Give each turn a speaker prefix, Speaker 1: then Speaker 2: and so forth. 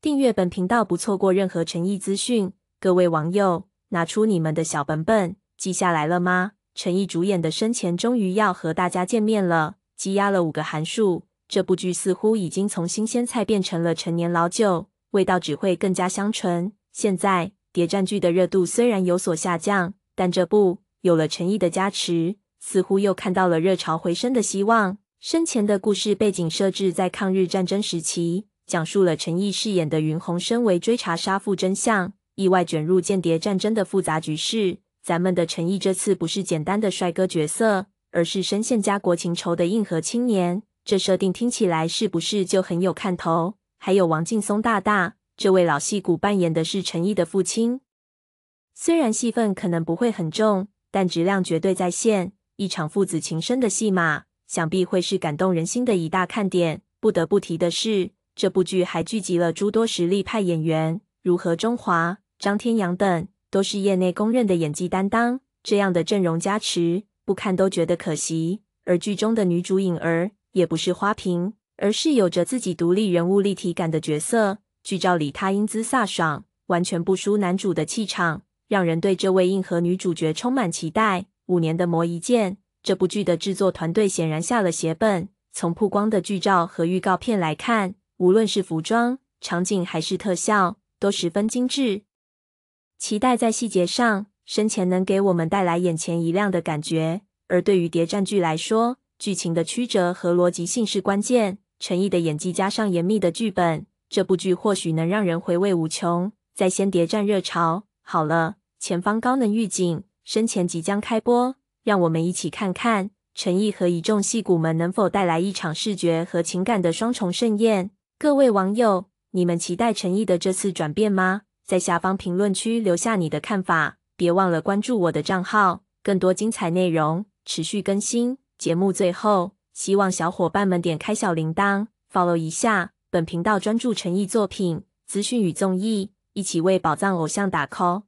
Speaker 1: 订阅本频道，不错过任何诚意资讯。各位网友，拿出你们的小本本记下来了吗？陈毅主演的《生前》终于要和大家见面了，积压了五个函数。这部剧似乎已经从新鲜菜变成了陈年老酒，味道只会更加香醇。现在，谍战剧的热度虽然有所下降，但这部有了陈意的加持，似乎又看到了热潮回升的希望。《生前》的故事背景设置在抗日战争时期。讲述了陈毅饰演的云红，身为追查杀父真相，意外卷入间谍战争的复杂局势。咱们的陈毅这次不是简单的帅哥角色，而是深陷家国情仇的硬核青年。这设定听起来是不是就很有看头？还有王劲松大大，这位老戏骨扮演的是陈毅的父亲，虽然戏份可能不会很重，但质量绝对在线。一场父子情深的戏码，想必会是感动人心的一大看点。不得不提的是。这部剧还聚集了诸多实力派演员，如何中华、张天阳等，都是业内公认的演技担当。这样的阵容加持，不看都觉得可惜。而剧中的女主颖儿也不是花瓶，而是有着自己独立人物立体感的角色。剧照里她英姿飒爽，完全不输男主的气场，让人对这位硬核女主角充满期待。五年的磨一剑，这部剧的制作团队显然下了血本。从曝光的剧照和预告片来看，无论是服装、场景还是特效，都十分精致。期待在细节上，生前能给我们带来眼前一亮的感觉。而对于谍战剧来说，剧情的曲折和逻辑性是关键。陈毅的演技加上严密的剧本，这部剧或许能让人回味无穷。在先谍战热潮。好了，前方高能预警，生前即将开播，让我们一起看看陈毅和一众戏骨们能否带来一场视觉和情感的双重盛宴。各位网友，你们期待陈毅的这次转变吗？在下方评论区留下你的看法，别忘了关注我的账号，更多精彩内容持续更新。节目最后，希望小伙伴们点开小铃铛，follow 一下本频道，专注陈毅作品资讯与综艺，一起为宝藏偶像打 call。